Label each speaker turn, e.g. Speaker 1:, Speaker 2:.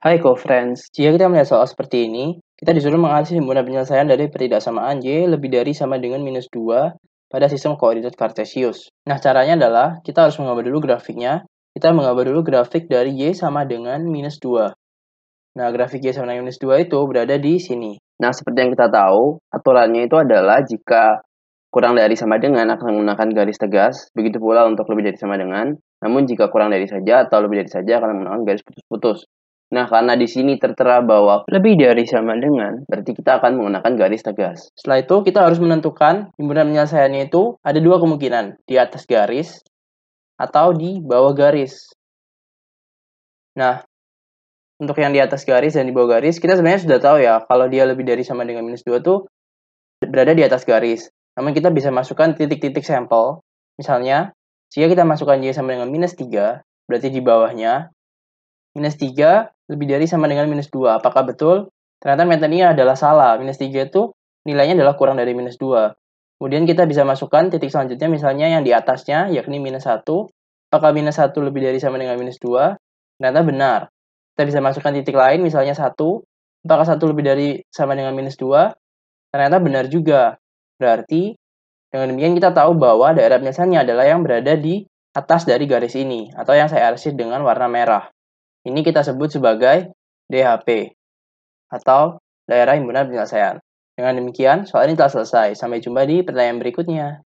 Speaker 1: Hai co-friends, jika kita melihat soal seperti ini, kita disuruh menganalisis himpunan penyelesaian dari pertidaksamaan Y lebih dari sama dengan minus 2 pada sistem koordinat kartesius. Nah, caranya adalah kita harus menggambar dulu grafiknya. Kita menggambar dulu grafik dari Y sama dengan minus 2. Nah, grafik Y sama dengan minus 2 itu berada di sini. Nah, seperti yang kita tahu, aturannya itu adalah jika kurang dari sama dengan akan menggunakan garis tegas, begitu pula untuk lebih dari sama dengan, namun jika kurang dari saja atau lebih dari saja akan menggunakan garis putus-putus. Nah, karena di sini tertera bahwa lebih dari sama dengan, berarti kita akan menggunakan garis tegas. Setelah itu, kita harus menentukan himpunan penyelesaiannya itu ada dua kemungkinan, di atas garis atau di bawah garis. Nah, untuk yang di atas garis dan di bawah garis, kita sebenarnya sudah tahu ya, kalau dia lebih dari sama dengan minus 2 itu berada di atas garis. Namun kita bisa masukkan titik-titik sampel. Misalnya, jika kita masukkan Y sama dengan minus 3, berarti di bawahnya minus 3 lebih dari sama dengan minus 2. Apakah betul? Ternyata metodenya adalah salah. Minus 3 itu nilainya adalah kurang dari minus 2. Kemudian kita bisa masukkan titik selanjutnya misalnya yang di atasnya, yakni minus 1. Apakah minus 1 lebih dari sama dengan minus 2? Ternyata benar. Kita bisa masukkan titik lain misalnya 1. Apakah 1 lebih dari sama dengan minus 2? Ternyata benar juga. Berarti dengan demikian kita tahu bahwa daerah penyelesaiannya adalah yang berada di atas dari garis ini atau yang saya arsir dengan warna merah. Ini kita sebut sebagai DHP atau daerah himpunan penyelesaian. Dengan demikian, soal ini telah selesai. Sampai jumpa di pertanyaan berikutnya.